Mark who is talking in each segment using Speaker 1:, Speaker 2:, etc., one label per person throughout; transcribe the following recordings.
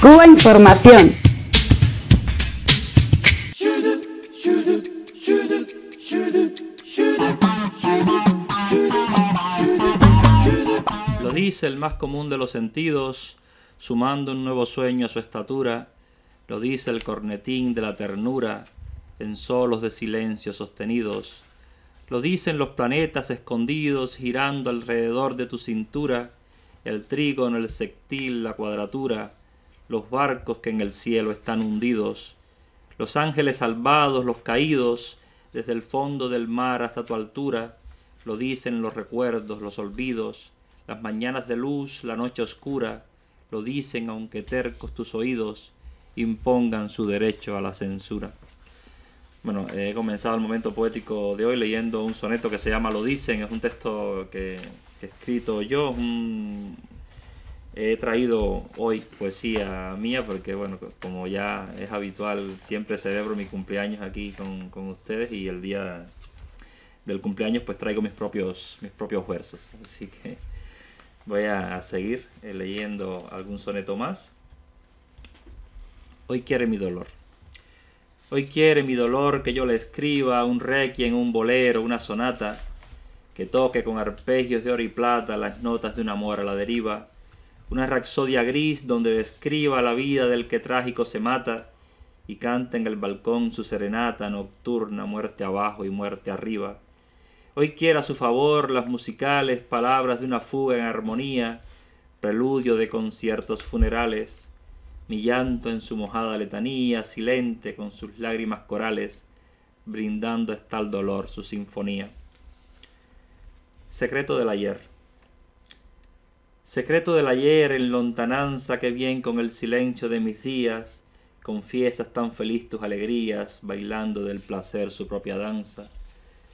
Speaker 1: Cuba Información. Lo dice el más común de los sentidos, sumando un nuevo sueño a su estatura. Lo dice el cornetín de la ternura, en solos de silencio sostenidos. Lo dicen los planetas escondidos girando alrededor de tu cintura, el trígono, el sectil, la cuadratura, los barcos que en el cielo están hundidos, los ángeles salvados, los caídos, desde el fondo del mar hasta tu altura, lo dicen los recuerdos, los olvidos, las mañanas de luz, la noche oscura, lo dicen aunque tercos tus oídos, impongan su derecho a la censura. Bueno, he comenzado el momento poético de hoy leyendo un soneto que se llama Lo dicen, es un texto que, he escrito yo, un, he traído hoy poesía mía porque, bueno, como ya es habitual, siempre celebro mi cumpleaños aquí con, ustedes y el día del cumpleaños pues traigo mis propios, mis propios versos. Así que voy a, seguir eh, leyendo algún soneto más. Hoy quiere mi dolor. Hoy quiere mi dolor que yo le escriba un requiem, un bolero, una sonata, que toque con arpegios de oro y plata las notas de un amor a la deriva una raxodia gris donde describa la vida del que trágico se mata y canta en el balcón su serenata nocturna, muerte abajo y muerte arriba. Hoy quiera a su favor las musicales palabras de una fuga en armonía, preludio de conciertos funerales, mi llanto en su mojada letanía, silente con sus lágrimas corales, brindando a tal dolor su sinfonía. Secreto del ayer. Secreto del ayer en lontananza que bien con el silencio de mis días, confiesas tan feliz tus alegrías, bailando del placer su propia danza.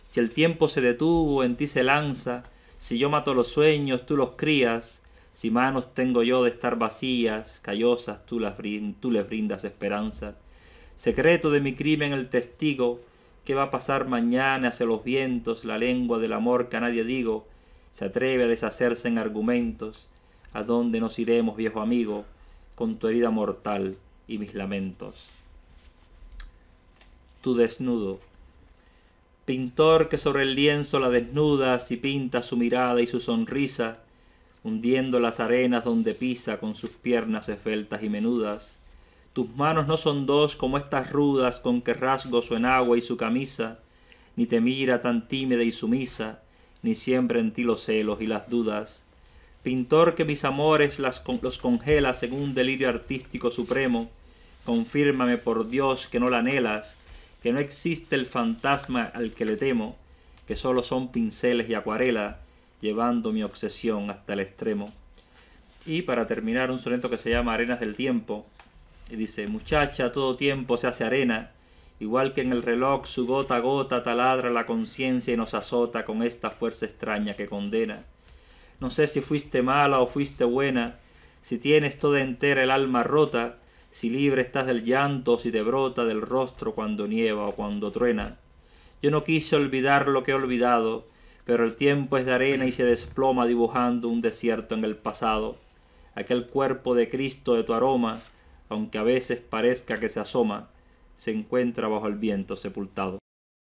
Speaker 1: Si el tiempo se detuvo, en ti se lanza, si yo mato los sueños, tú los crías, si manos tengo yo de estar vacías, callosas, tú, las tú les brindas esperanza. Secreto de mi crimen el testigo, que va a pasar mañana hacia los vientos, la lengua del amor que a nadie digo, se atreve a deshacerse en argumentos, ¿a dónde nos iremos, viejo amigo, con tu herida mortal y mis lamentos? Tu desnudo. Pintor que sobre el lienzo la desnudas y pinta su mirada y su sonrisa, hundiendo las arenas donde pisa con sus piernas esbeltas y menudas. Tus manos no son dos como estas rudas con que rasgo su enagua y su camisa, ni te mira tan tímida y sumisa, ni siempre en ti los celos y las dudas. Pintor que mis amores las los congelas en un delirio artístico supremo, confírmame por Dios que no la anhelas, que no existe el fantasma al que le temo, que solo son pinceles y acuarela, llevando mi obsesión hasta el extremo. Y para terminar, un soneto que se llama Arenas del Tiempo, y dice, muchacha, todo tiempo se hace arena, Igual que en el reloj su gota a gota taladra la conciencia y nos azota con esta fuerza extraña que condena. No sé si fuiste mala o fuiste buena, si tienes toda entera el alma rota, si libre estás del llanto o si te brota del rostro cuando nieva o cuando truena. Yo no quise olvidar lo que he olvidado, pero el tiempo es de arena y se desploma dibujando un desierto en el pasado. Aquel cuerpo de Cristo de tu aroma, aunque a veces parezca que se asoma, se encuentra bajo el viento sepultado.